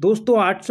दोस्तों आठ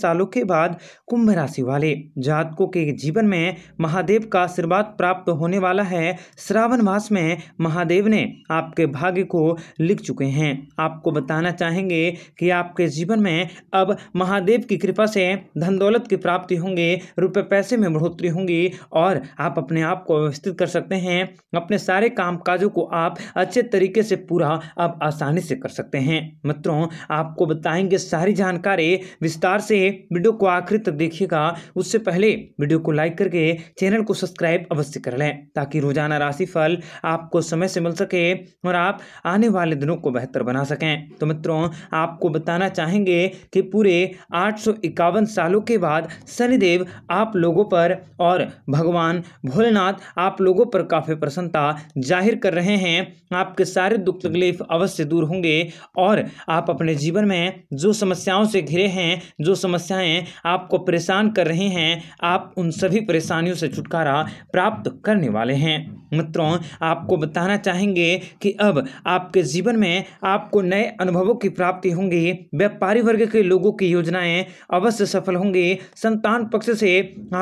सालों के बाद कुंभ राशि वाले जातकों के जीवन में महादेव का आशीर्वाद प्राप्त होने वाला है श्रावण मास में महादेव ने आपके भाग्य को लिख चुके हैं आपको बताना चाहेंगे कि आपके जीवन में अब महादेव की कृपा से धन दौलत की प्राप्ति होंगे रुपए पैसे में बढ़ोतरी होंगी और आप अपने आप को व्यवस्थित कर सकते हैं अपने सारे काम काजों को आप अच्छे तरीके से पूरा आप आसानी से कर सकते हैं मित्रों आपको बताएंगे सारी जान जानकारी विस्तार से वीडियो को आखिरी तक देखिएगा उससे पहले वीडियो को लाइक करके चैनल को सब्सक्राइब अवश्य कर लें ताकि रोजाना राशि फल आपको समय से मिल सके और आप आने वाले दिनों को बेहतर बना सकें तो मित्रों आपको बताना चाहेंगे कि पूरे आठ सालों के बाद शनिदेव आप लोगों पर और भगवान भोलेनाथ आप लोगों पर काफ़ी प्रसन्नता जाहिर कर रहे हैं आपके सारे दुख तकलीफ अवश्य दूर होंगे और आप अपने जीवन में जो समस्याओं से घिरे हैं जो समस्याएं आपको परेशान कर रहे हैं आप उन सभी परेशानियों से छुटकारा प्राप्त करने वाले हैं मित्रों आपको बताना चाहेंगे कि अब आपके जीवन में आपको नए अनुभवों की प्राप्ति होंगी व्यापारी वर्ग के लोगों की योजनाएं अवश्य सफल होंगी संतान पक्ष से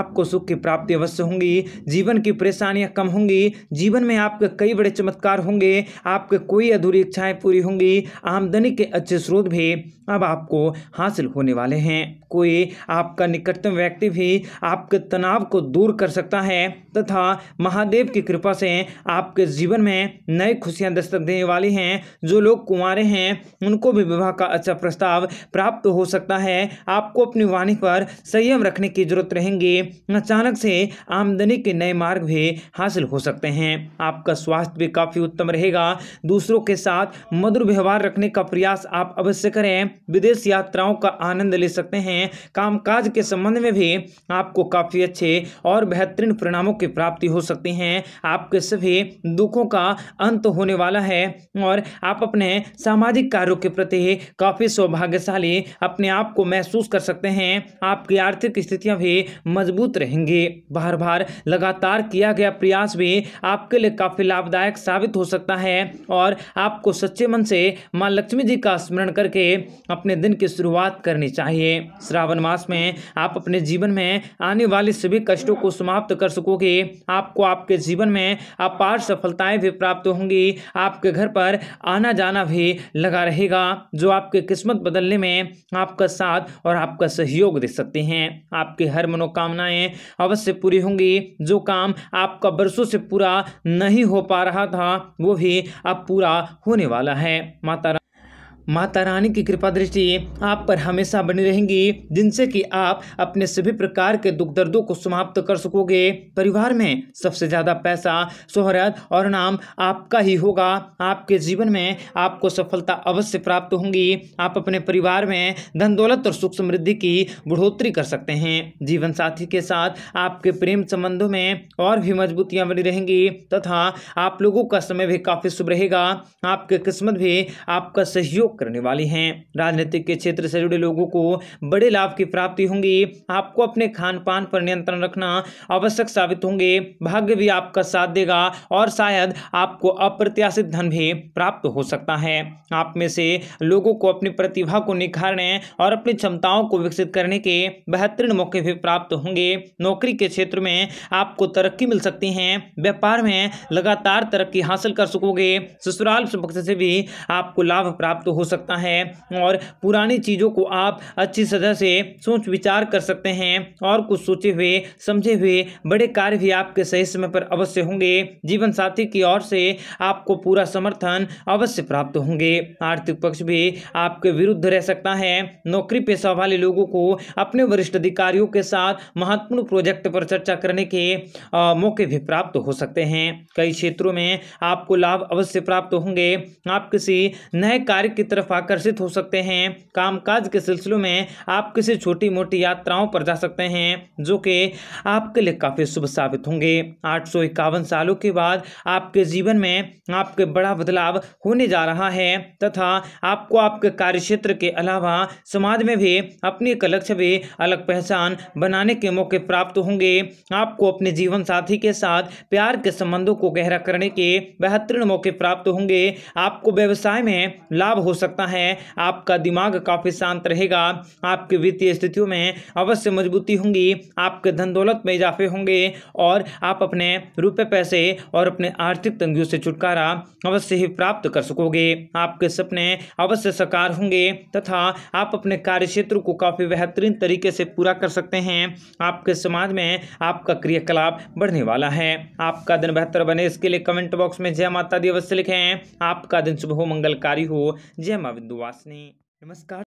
आपको सुख की प्राप्ति अवश्य होंगी जीवन की परेशानियां कम होंगी जीवन में आपके कई बड़े चमत्कार होंगे आपके कोई अधूरी इच्छाएं पूरी होंगी आमदनी के अच्छे स्रोत भी अब आपको हासिल होने वाले हैं कोई आपका निकटतम व्यक्ति भी आपके तनाव को दूर कर सकता है तथा महादेव की कृपा से आपके जीवन में नई खुशियां दस्तक देने वाली हैं जो लोग कुंवारे हैं उनको भी विवाह का अच्छा प्रस्ताव प्राप्त हो सकता है आपको अपनी वाणी पर संयम रखने की जरूरत रहेंगी अचानक से आमदनी के नए मार्ग भी हासिल हो सकते हैं आपका स्वास्थ्य भी काफ़ी उत्तम रहेगा दूसरों के साथ मधुर व्यवहार रखने का प्रयास आप अवश्य करें विदेश यात्राओं सेवाओं का आनंद ले सकते हैं कामकाज के संबंध में भी आपको काफ़ी अच्छे और बेहतरीन परिणामों की प्राप्ति हो सकती हैं आपके सभी दुखों का अंत होने वाला है और आप अपने सामाजिक कार्यों के प्रति काफ़ी सौभाग्यशाली अपने आप को महसूस कर सकते हैं आपकी आर्थिक स्थितियाँ भी मजबूत रहेंगी बार बार लगातार किया गया प्रयास भी आपके लिए काफ़ी लाभदायक साबित हो सकता है और आपको सच्चे मन से माँ लक्ष्मी जी का स्मरण करके अपने दिन की शुरुआत शुरुआत करनी चाहिए श्रावण मास में आप अपने जीवन में आने वाले सभी कष्टों को समाप्त कर सकोगे आपको आपके जीवन में अपार सफलताएं भी प्राप्त होंगी आपके घर पर आना जाना भी लगा रहेगा जो आपके किस्मत बदलने में आपका साथ और आपका सहयोग दे सकते हैं आपकी हर मनोकामनाएं अवश्य पूरी होंगी जो काम आपका बरसों से पूरा नहीं हो पा रहा था वो भी अब पूरा होने वाला है माता माता रानी की कृपा दृष्टि आप पर हमेशा बनी रहेंगी जिनसे कि आप अपने सभी प्रकार के दुख दर्दों को समाप्त कर सकोगे परिवार में सबसे ज़्यादा पैसा शोहरत और नाम आपका ही होगा आपके जीवन में आपको सफलता अवश्य प्राप्त होंगी आप अपने परिवार में धन दौलत और सुख समृद्धि की बढ़ोतरी कर सकते हैं जीवन साथी के साथ आपके प्रेम संबंधों में और भी मजबूतियाँ बनी रहेंगी तथा आप लोगों का समय भी काफ़ी शुभ रहेगा आपके किस्मत भी आपका सहयोग करने वाली हैं राजनीतिक के क्षेत्र से जुड़े लोगों को बड़े लाभ की प्राप्ति होंगी आपको अपने खान पान पर नियंत्रण रखना आवश्यक साबित होंगे भाग्य भी आपका साथ देगा और शायद आपको अप्रत्याशित धन भी प्राप्त हो सकता है आप में से लोगों को अपनी प्रतिभा को निखारने और अपनी क्षमताओं को विकसित करने के बेहतरीन मौके भी प्राप्त होंगे नौकरी के क्षेत्र में आपको तरक्की मिल सकती है व्यापार में लगातार तरक्की हासिल कर सकोगे ससुराल से भी आपको लाभ प्राप्त हो सकता है और पुरानी चीज़ों को आप अच्छी सजा से सोच विचार कर सकते हैं और कुछ सोचे हुए समझे हुए बड़े कार्य भी आपके सही समय पर अवश्य होंगे जीवन साथी की ओर से आपको पूरा समर्थन अवश्य प्राप्त होंगे आर्थिक पक्ष भी आपके विरुद्ध रह सकता है नौकरी पेशा वाले लोगों को अपने वरिष्ठ अधिकारियों के साथ महत्वपूर्ण प्रोजेक्ट पर चर्चा करने के आ, मौके भी प्राप्त हो सकते हैं कई क्षेत्रों में आपको लाभ अवश्य प्राप्त होंगे आप किसी नए कार्य की तरफ आकर्षित हो सकते हैं कामकाज के सिलसिले में आप किसी छोटी मोटी यात्राओं पर जा सकते हैं जो कि आपके लिए काफ़ी शुभ साबित होंगे आठ सालों के बाद आपके जीवन में आपके बड़ा बदलाव होने जा रहा है तथा आपको आपके कार्यक्षेत्र के अलावा समाज में भी अपनी एक लक्ष्य भी अलग पहचान बनाने के मौके प्राप्त होंगे आपको अपने जीवन साथी के साथ प्यार के संबंधों को गहरा करने के बेहतरीन मौके प्राप्त होंगे आपको व्यवसाय में लाभ हो सकता सकता है आपका दिमाग काफ़ी शांत रहेगा आपकी वित्तीय स्थितियों में अवश्य मजबूती होंगी आपके धन दौलत में इजाफे होंगे और आप अपने रुपये पैसे और अपने आर्थिक तंगियों से छुटकारा अवश्य ही प्राप्त कर सकोगे आपके सपने अवश्य साकार होंगे तथा आप अपने कार्य क्षेत्र को काफ़ी बेहतरीन तरीके से पूरा कर सकते हैं आपके समाज में आपका क्रियाकलाप बढ़ने वाला है आपका दिन बेहतर बने इसके लिए कमेंट बॉक्स में जय माता दी अवश्य लिखें आपका दिन शुभ हो मंगलकारी हो जय विजय विंदुवासिनी नमस्कार